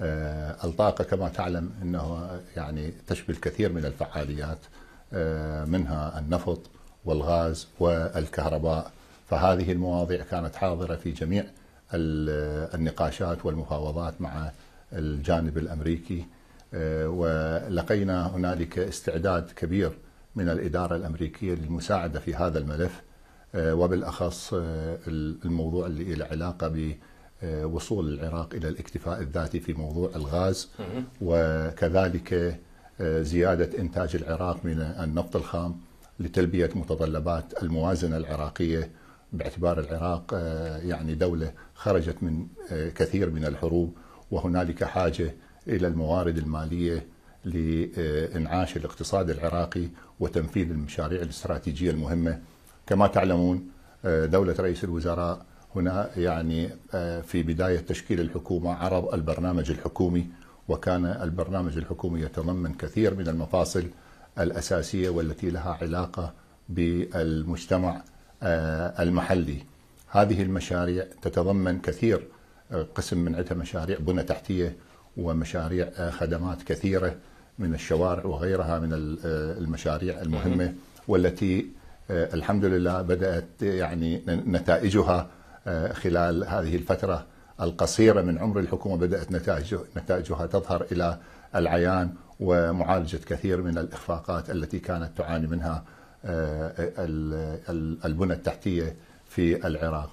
آه، الطاقة كما تعلم أنه يعني تشبه الكثير من الفعاليات آه، منها النفط والغاز والكهرباء فهذه المواضيع كانت حاضرة في جميع النقاشات والمفاوضات مع الجانب الأمريكي آه، ولقينا هنالك استعداد كبير من الإدارة الأمريكية للمساعدة في هذا الملف وبالأخص الموضوع اللي له علاقة آه، وصول العراق الى الاكتفاء الذاتي في موضوع الغاز وكذلك آه، زياده انتاج العراق من النفط الخام لتلبيه متطلبات الموازنه العراقيه باعتبار العراق آه، يعني دوله خرجت من كثير من الحروب وهنالك حاجه الى الموارد الماليه لانعاش الاقتصاد العراقي وتنفيذ المشاريع الاستراتيجيه المهمه كما تعلمون دوله رئيس الوزراء هنا يعني آه، في بداية تشكيل الحكومة عرض البرنامج الحكومي وكان البرنامج الحكومي يتضمن كثير من المفاصل الأساسية والتي لها علاقة بالمجتمع آه، المحلي هذه المشاريع تتضمن كثير آه، قسم من عندها مشاريع بنى تحتية ومشاريع خدمات كثيرة من الشوارع وغيرها من المشاريع المهمة والتي الحمد لله بدأت يعني نتائجها خلال هذه الفترة القصيرة من عمر الحكومة بدأت نتائجه نتائجها تظهر إلى العيان ومعالجة كثير من الإخفاقات التي كانت تعاني منها آه، البنى التحتية في العراق